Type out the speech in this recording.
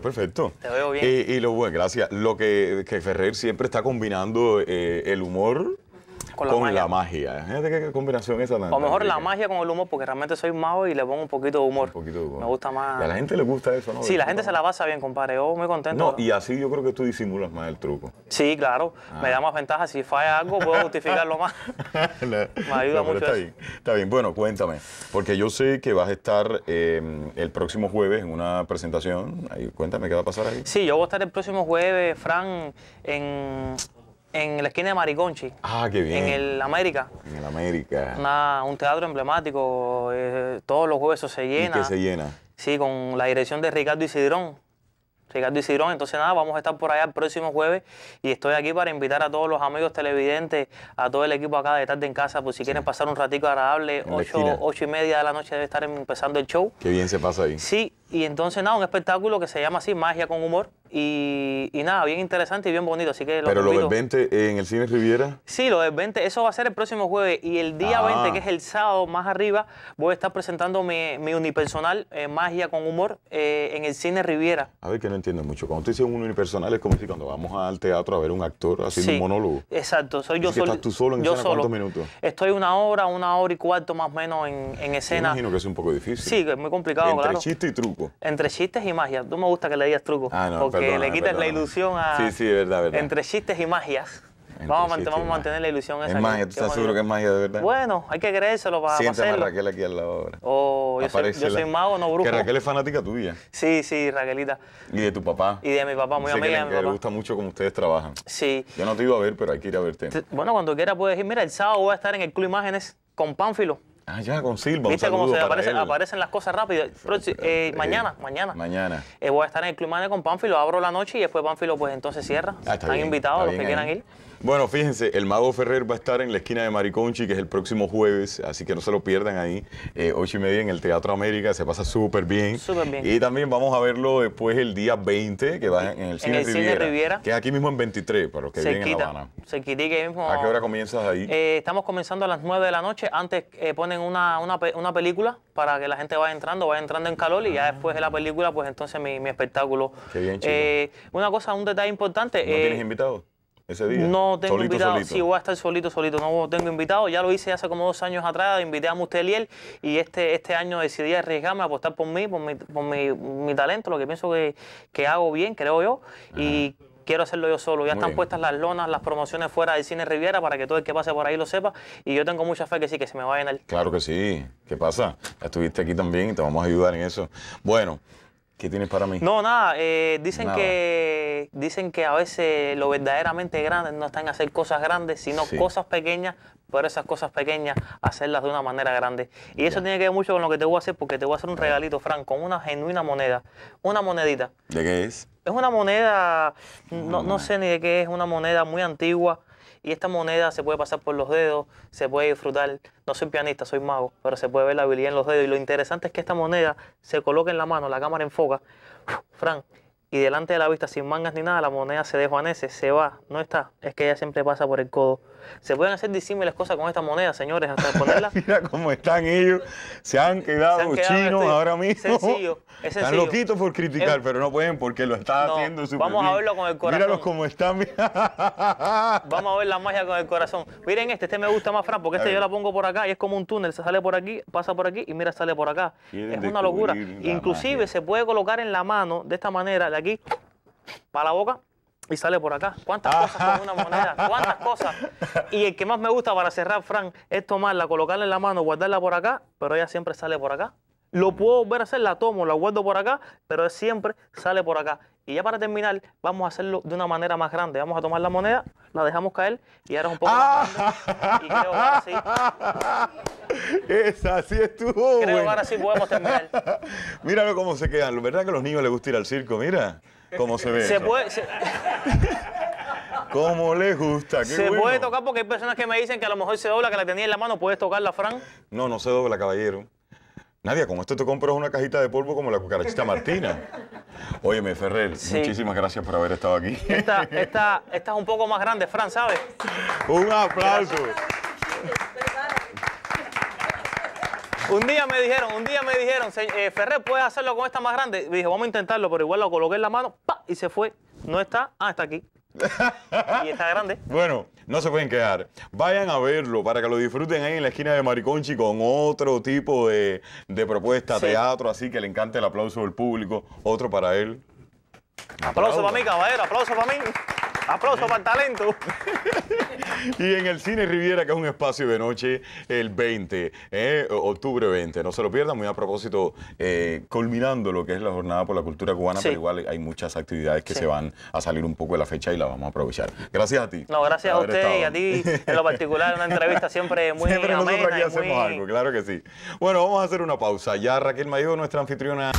perfecto. Te veo bien. Y, lo bueno, gracias. Lo que, que Ferrer siempre está combinando eh, el humor con la magia. ¿qué, combinación combinación esa O mejor la magia con el humor, porque realmente soy mago y le pongo un poquito de humor. Un poquito de humor. Me gusta más. a la gente le gusta eso, ¿no? Sí, la gente se la pasa bien, compadre. Yo muy contento. No, y así yo creo que tú disimulas más el truco. Sí, claro. Ah. Me da más ventaja. Si falla algo, puedo justificarlo más. Me ayuda mucho. Está bien. está bien. Bueno, cuéntame. Porque yo sé que vas a estar em, el próximo jueves en una presentación. Ahí, cuéntame qué va a pasar ahí. Sí, yo voy a estar el próximo jueves, Fran, en en la esquina de Mariconchi. Ah, qué bien. En el América. En el América. nada un teatro emblemático. Eh, todos los jueves se llena. se llena? Sí, con la dirección de Ricardo Isidrón. Ricardo Isidrón. Entonces, nada, vamos a estar por allá el próximo jueves y estoy aquí para invitar a todos los amigos televidentes, a todo el equipo acá de Tarde en Casa, pues si quieren pasar un ratito agradable, ocho y media de la noche debe estar empezando el show. Qué bien se pasa ahí. Sí, y entonces, nada, un espectáculo que se llama así, Magia con Humor. Y, nada, bien interesante y bien bonito, así que Pero lo del 20 eh, en el Cine Riviera. Sí, lo del 20, eso va a ser el próximo jueves. Y el día 20, ah. que es el sábado más arriba, voy a estar presentando mi, unipersonal, eh, Magia con Humor, eh, en el Cine Riviera. A ver, que no entiendo mucho. Cuando tú dices un unipersonal es como si cuando vamos al teatro a ver un actor haciendo un monólogo. Exacto, soy yo solo. solo yo minutos? Estoy una hora, una hora y cuarto más o menos en, escena. imagino que es un poco difícil. Sí, que es muy complicado, Entre chistes y truco. Entre chistes y magia. Tú me gusta que le digas truco. Ah, no, que le quites la ilusión a... Sí, sí, verdad, verdad. Entre chistes y magias. Vamos, vamos a mantener la ilusión esa. Es magia, ¿tú estás seguro que es magia de verdad? Bueno, hay que creérselo para, Siéntame hacerlo. a Raquel aquí al lado ahora. Oh, yo soy, mago, no brujo. Que Raquel es fanática tuya. Sí, sí, Raquelita. Y de tu papá. Y de mi papá, muy amiga Me gusta mucho cómo ustedes trabajan. Sí. Yo no te iba a ver, pero hay que ir a verte. Bueno, cuando quiera puedes ir. Mira, el sábado voy a estar en el Club Imágenes con Pánfilo. Ah, ya, con Silva. ¿Viste se aparecen las cosas rápido? Eh, mañana, mañana. Mañana. Eh, voy a estar en el Club Mane con Pánfilo, abro la noche y después Pánfilo, pues entonces cierra. Ah, Están a invitados los que quieran ir. Bueno, fíjense, el Mago Ferrer va a estar en la esquina de Mariconchi, que es el próximo jueves, así que no se lo pierdan ahí, eh, ocho y media en el Teatro América, se pasa súper bien. Súper bien. Y también vamos a verlo después el día 20, que va en el Cine, Riviera, que es aquí mismo en 23, para los que vienen en La Habana. Se quita mismo... ¿A qué hora comienzas ahí? Eh, estamos comenzando a las 9 de la noche, antes eh, ponen una, una, una, película para que la gente vaya entrando, vaya entrando en calor, y ya ah. después de la película, pues entonces mi, mi espectáculo. Qué bien, chico. Eh, una cosa, un detalle importante... ¿No tienes invitados? No tengo invitado. si voy a estar solito, solito. No tengo invitado. Ya lo hice hace como dos años atrás. Invité a Musteliel y este, este año decidí arriesgarme a apostar por mí, por mi, por mi, talento, lo que pienso que, hago bien, creo yo. Y quiero hacerlo yo solo. Ya están puestas las lonas, las promociones fuera del Cine Riviera para que todo el que pase por ahí lo sepa. Y yo tengo mucha fe que sí, que se me va a llenar. Claro que sí. ¿Qué pasa? estuviste aquí también y te vamos a ayudar en eso. Bueno, ¿qué tienes para mí? No, nada. Eh, dicen que dicen que a veces lo verdaderamente grande no está en hacer cosas grandes, sino cosas pequeñas, pero esas cosas pequeñas hacerlas de una manera grande. Y eso tiene que ver mucho con lo que te voy a hacer, porque te voy a hacer un regalito, Frank, con una genuina moneda, una monedita. ¿De qué es? Es una moneda, no, ah. sé ni de qué es, una moneda muy antigua. Y esta moneda se puede pasar por los dedos, se puede disfrutar. No soy pianista, soy mago, pero se puede ver la habilidad en los dedos. Y lo interesante es que esta moneda se coloca en la mano, la cámara enfoca. Frank y delante de la vista, sin mangas ni nada, la moneda se desvanece, se va, no está. Es que ella siempre pasa por el codo. Se pueden hacer disímiles cosas con esta moneda, señores, hasta Mira cómo están ellos. Se han quedado, chinos ahora mismo. Sencillo, es sencillo. Están loquitos por criticar, pero no pueden porque lo está haciendo haciendo Vamos a verlo con el corazón. Míralos cómo están. vamos a ver la magia con el corazón. Miren este, este me gusta más, Fran, porque este yo la pongo por acá y es como un túnel. Se sale por aquí, pasa por aquí y mira, sale por acá. es una locura. Inclusive se puede colocar en la mano de esta manera aquí, para la boca y sale por acá. ¿Cuántas cosas con una moneda? ¿Cuántas cosas? Y el que más me gusta para cerrar, Frank, es tomarla, colocarla en la mano, guardarla por acá, pero ella siempre sale por acá. Lo puedo ver a hacer, la tomo, la guardo por acá, pero siempre sale por acá. Y ya para terminar, vamos a hacerlo de una manera más grande. Vamos a tomar la moneda, la dejamos caer y ahora es un poco más grande. Y creo que ahora sí. Esa sí estuvo. Creo que ahora sí podemos terminar. Míralo cómo se quedan. ¿Verdad que a los niños les gusta ir al circo? Mira cómo se ve. Se puede. ¿Cómo les gusta? se puede tocar porque hay personas que me dicen que a lo mejor se dobla, que la tenía en la mano. ¿Puedes tocarla, Fran? No, no se dobla, caballero. Nadie, con esto te compras una cajita de polvo como la cucarachita Martina. Óyeme, Ferrer, muchísimas gracias por haber estado aquí. Esta, esta, es un poco más grande, Fran, ¿sabes? Un aplauso. Un día me dijeron, un día me dijeron, eh, Ferrer, ¿puedes hacerlo con esta más grande? dije, vamos a intentarlo, pero igual lo coloqué en la mano, pa, y se fue. No está, ah, está aquí y está grande. Bueno, no se pueden quedar. Vayan a verlo para que lo disfruten ahí en la esquina de Mariconchi con otro tipo de, propuesta, teatro, así que le encanta el aplauso del público. Otro para él. Aplauso, aplauso para mí, caballero, aplauso para mí. Aplauso para el talento. y en el Cine Riviera, que es un espacio de noche, el 20, eh, octubre 20. No se lo pierdan, muy a propósito, eh, culminando lo que es la Jornada por la Cultura Cubana, pero igual hay muchas actividades que se van a salir un poco de la fecha y la vamos a aprovechar. Gracias a ti. No, gracias a usted y a ti en lo particular. Una entrevista siempre muy Siempre nosotros aquí hacemos algo, claro que sí. Bueno, vamos a hacer una pausa. Ya Raquel Mayo, nuestra anfitriona...